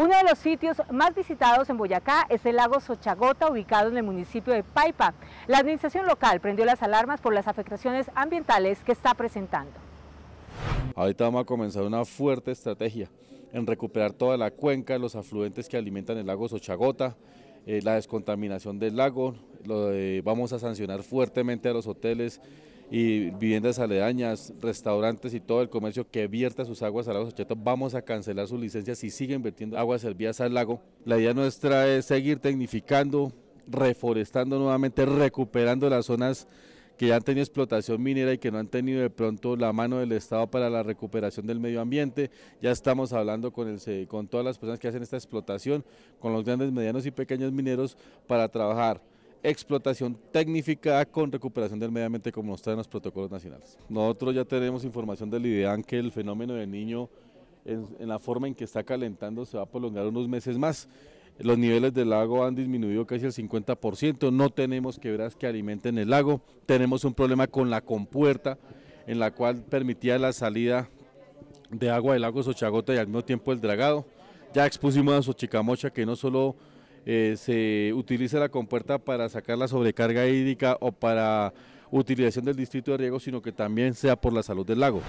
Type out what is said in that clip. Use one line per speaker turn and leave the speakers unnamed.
Uno de los sitios más visitados en Boyacá es el lago Sochagota, ubicado en el municipio de Paipa. La administración local prendió las alarmas por las afectaciones ambientales que está presentando.
Ahorita vamos a comenzar una fuerte estrategia en recuperar toda la cuenca, los afluentes que alimentan el lago Sochagota, eh, la descontaminación del lago, vamos a sancionar fuertemente a los hoteles, y viviendas aledañas, restaurantes y todo el comercio que vierta sus aguas al lago Sacheto, vamos a cancelar sus licencias si siguen vertiendo aguas servidas al lago. La idea nuestra es seguir tecnificando, reforestando nuevamente, recuperando las zonas que ya han tenido explotación minera y que no han tenido de pronto la mano del Estado para la recuperación del medio ambiente. Ya estamos hablando con, el, con todas las personas que hacen esta explotación, con los grandes, medianos y pequeños mineros para trabajar explotación tecnificada con recuperación del medio ambiente como está en los protocolos nacionales. Nosotros ya tenemos información del IDEAN que el fenómeno del niño en, la forma en que está calentando se va a prolongar unos meses más. Los niveles del lago han disminuido casi el 50%, no tenemos quebras que alimenten el lago, tenemos un problema con la compuerta en la cual permitía la salida de agua del lago Sochagota y al mismo tiempo el dragado. Ya expusimos a Sochicamocha que no solo eh, se utilice la compuerta para sacar la sobrecarga hídrica o para utilización del distrito de riego, sino que también sea por la salud del lago.